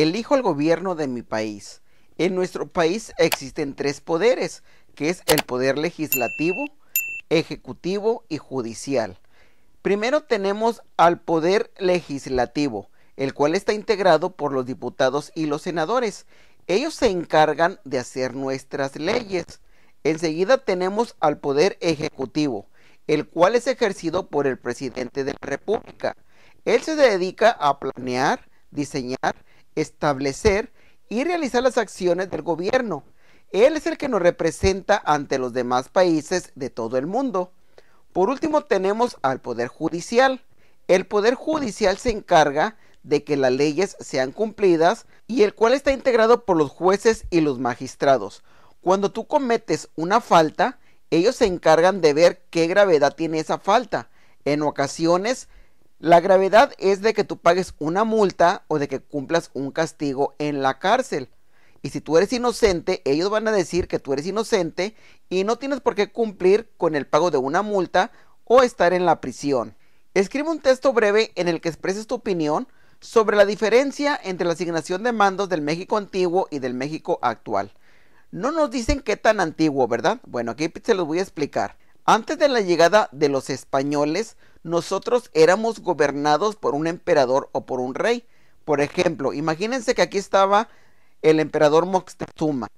Elijo el gobierno de mi país. En nuestro país existen tres poderes, que es el poder legislativo, ejecutivo y judicial. Primero tenemos al poder legislativo, el cual está integrado por los diputados y los senadores. Ellos se encargan de hacer nuestras leyes. Enseguida tenemos al poder ejecutivo, el cual es ejercido por el presidente de la República. Él se dedica a planear, diseñar establecer y realizar las acciones del gobierno. Él es el que nos representa ante los demás países de todo el mundo. Por último tenemos al Poder Judicial. El Poder Judicial se encarga de que las leyes sean cumplidas y el cual está integrado por los jueces y los magistrados. Cuando tú cometes una falta, ellos se encargan de ver qué gravedad tiene esa falta. En ocasiones la gravedad es de que tú pagues una multa o de que cumplas un castigo en la cárcel. Y si tú eres inocente, ellos van a decir que tú eres inocente y no tienes por qué cumplir con el pago de una multa o estar en la prisión. Escribe un texto breve en el que expreses tu opinión sobre la diferencia entre la asignación de mandos del México antiguo y del México actual. No nos dicen qué tan antiguo, ¿verdad? Bueno, aquí se los voy a explicar. Antes de la llegada de los españoles, nosotros éramos gobernados por un emperador o por un rey. Por ejemplo, imagínense que aquí estaba el emperador Moctezuma.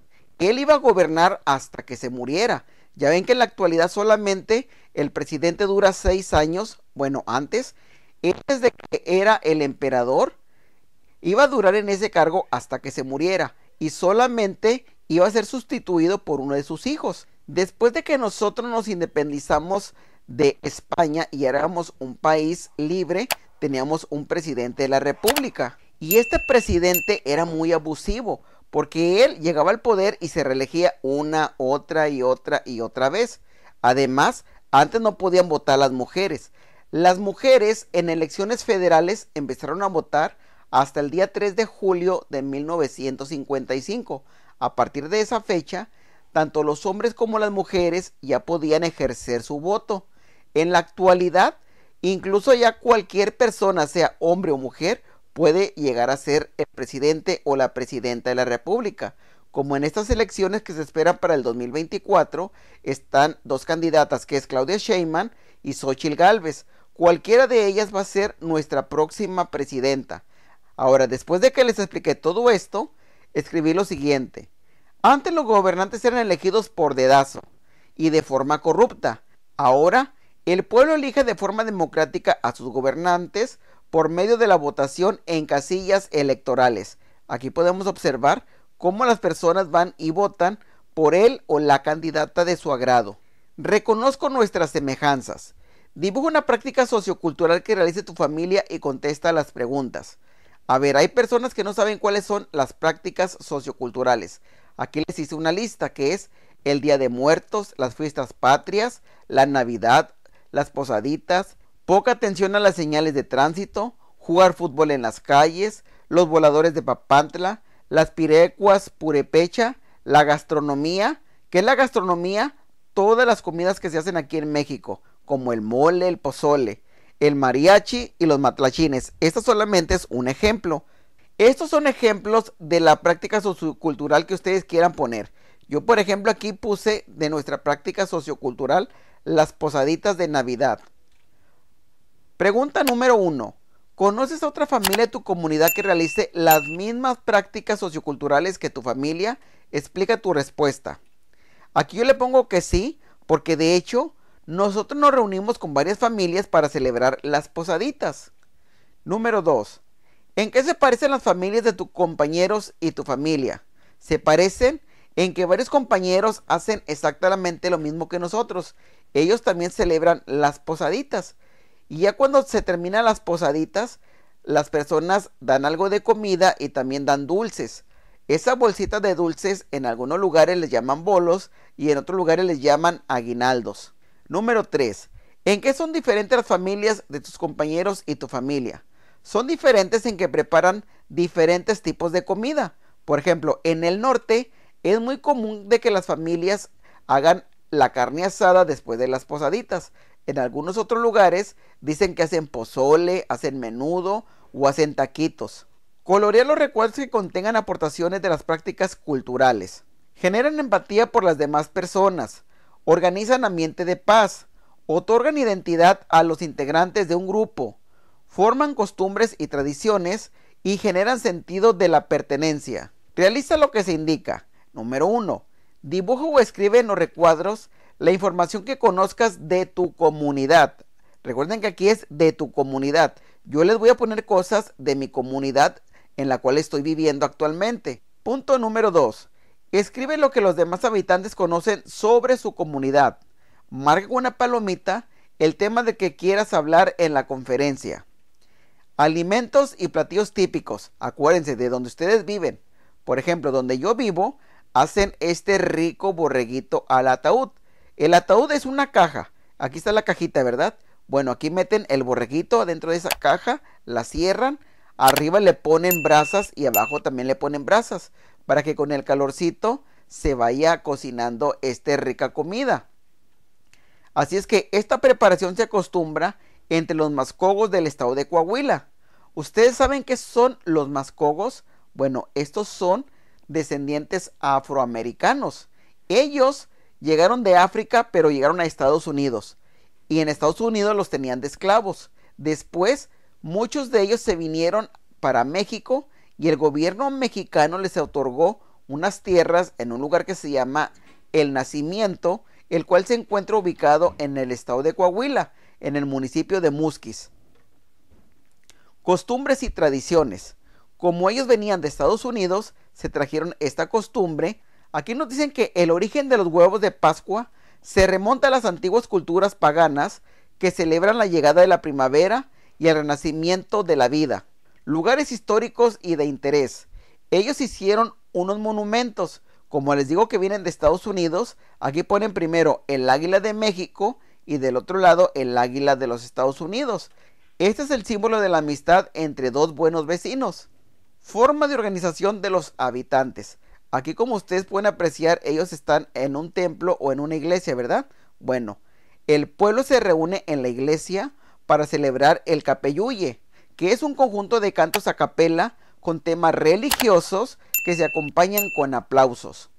Él iba a gobernar hasta que se muriera. Ya ven que en la actualidad solamente el presidente dura seis años. Bueno, antes, antes de que era el emperador, iba a durar en ese cargo hasta que se muriera y solamente iba a ser sustituido por uno de sus hijos. Después de que nosotros nos independizamos de España y éramos un país libre, teníamos un presidente de la República. Y este presidente era muy abusivo, porque él llegaba al poder y se reelegía una, otra y otra y otra vez. Además, antes no podían votar las mujeres. Las mujeres en elecciones federales empezaron a votar hasta el día 3 de julio de 1955. A partir de esa fecha, tanto los hombres como las mujeres ya podían ejercer su voto. En la actualidad, incluso ya cualquier persona, sea hombre o mujer, puede llegar a ser el presidente o la presidenta de la República. Como en estas elecciones que se esperan para el 2024, están dos candidatas, que es Claudia Sheinman y Xochitl Gálvez. Cualquiera de ellas va a ser nuestra próxima presidenta. Ahora, después de que les expliqué todo esto, escribí lo siguiente. Antes los gobernantes eran elegidos por dedazo y de forma corrupta. Ahora el pueblo elige de forma democrática a sus gobernantes por medio de la votación en casillas electorales. Aquí podemos observar cómo las personas van y votan por él o la candidata de su agrado. Reconozco nuestras semejanzas. Dibuja una práctica sociocultural que realice tu familia y contesta las preguntas. A ver, hay personas que no saben cuáles son las prácticas socioculturales. Aquí les hice una lista que es el Día de Muertos, las fiestas patrias, la Navidad, las posaditas, poca atención a las señales de tránsito, jugar fútbol en las calles, los voladores de Papantla, las pirecuas purepecha, la gastronomía, que es la gastronomía, todas las comidas que se hacen aquí en México, como el mole, el pozole, el mariachi y los matlachines. Esto solamente es un ejemplo. Estos son ejemplos de la práctica sociocultural que ustedes quieran poner. Yo, por ejemplo, aquí puse de nuestra práctica sociocultural las posaditas de Navidad. Pregunta número uno. ¿Conoces a otra familia de tu comunidad que realice las mismas prácticas socioculturales que tu familia? Explica tu respuesta. Aquí yo le pongo que sí, porque de hecho nosotros nos reunimos con varias familias para celebrar las posaditas. Número 2. ¿En qué se parecen las familias de tus compañeros y tu familia? Se parecen en que varios compañeros hacen exactamente lo mismo que nosotros. Ellos también celebran las posaditas. Y ya cuando se terminan las posaditas, las personas dan algo de comida y también dan dulces. Esas bolsitas de dulces en algunos lugares les llaman bolos y en otros lugares les llaman aguinaldos. Número 3. ¿En qué son diferentes las familias de tus compañeros y tu familia? son diferentes en que preparan diferentes tipos de comida. Por ejemplo, en el norte es muy común de que las familias hagan la carne asada después de las posaditas. En algunos otros lugares dicen que hacen pozole, hacen menudo o hacen taquitos. Colorean los recuerdos que contengan aportaciones de las prácticas culturales. Generan empatía por las demás personas. Organizan ambiente de paz. Otorgan identidad a los integrantes de un grupo forman costumbres y tradiciones y generan sentido de la pertenencia. Realiza lo que se indica. Número 1. Dibuja o escribe en los recuadros la información que conozcas de tu comunidad. Recuerden que aquí es de tu comunidad. Yo les voy a poner cosas de mi comunidad en la cual estoy viviendo actualmente. Punto número 2. Escribe lo que los demás habitantes conocen sobre su comunidad. Marca con una palomita el tema de que quieras hablar en la conferencia. Alimentos y platillos típicos. Acuérdense de donde ustedes viven. Por ejemplo, donde yo vivo, hacen este rico borreguito al ataúd. El ataúd es una caja. Aquí está la cajita, ¿verdad? Bueno, aquí meten el borreguito adentro de esa caja, la cierran, arriba le ponen brasas y abajo también le ponen brasas para que con el calorcito se vaya cocinando esta rica comida. Así es que esta preparación se acostumbra entre los mascogos del estado de Coahuila. ¿Ustedes saben qué son los mascogos? Bueno, estos son descendientes afroamericanos. Ellos llegaron de África, pero llegaron a Estados Unidos. Y en Estados Unidos los tenían de esclavos. Después, muchos de ellos se vinieron para México y el gobierno mexicano les otorgó unas tierras en un lugar que se llama El Nacimiento, el cual se encuentra ubicado en el estado de Coahuila, en el municipio de Musquis. Costumbres y tradiciones. Como ellos venían de Estados Unidos, se trajeron esta costumbre. Aquí nos dicen que el origen de los huevos de Pascua se remonta a las antiguas culturas paganas que celebran la llegada de la primavera y el renacimiento de la vida. Lugares históricos y de interés. Ellos hicieron unos monumentos, como les digo que vienen de Estados Unidos, aquí ponen primero el águila de México y del otro lado el águila de los Estados Unidos. Este es el símbolo de la amistad entre dos buenos vecinos. Forma de organización de los habitantes. Aquí como ustedes pueden apreciar, ellos están en un templo o en una iglesia, ¿verdad? Bueno, el pueblo se reúne en la iglesia para celebrar el capelluye, que es un conjunto de cantos a capela con temas religiosos que se acompañan con aplausos.